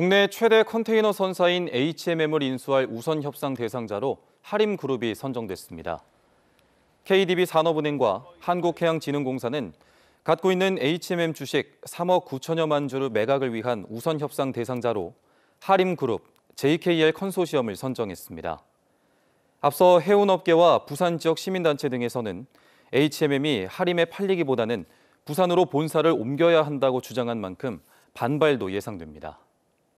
국내 최대 컨테이너 선사인 HMM을 인수할 우선 협상 대상자로 하림그룹이 선정됐습니다. KDB 산업은행과 한국해양진흥공사는 갖고 있는 HMM 주식 3억 9천여만 주를 매각을 위한 우선 협상 대상자로 하림그룹, JKL 컨소시엄을 선정했습니다. 앞서 해운업계와 부산 지역 시민단체 등에서는 HMM이 하림에 팔리기보다는 부산으로 본사를 옮겨야 한다고 주장한 만큼 반발도 예상됩니다.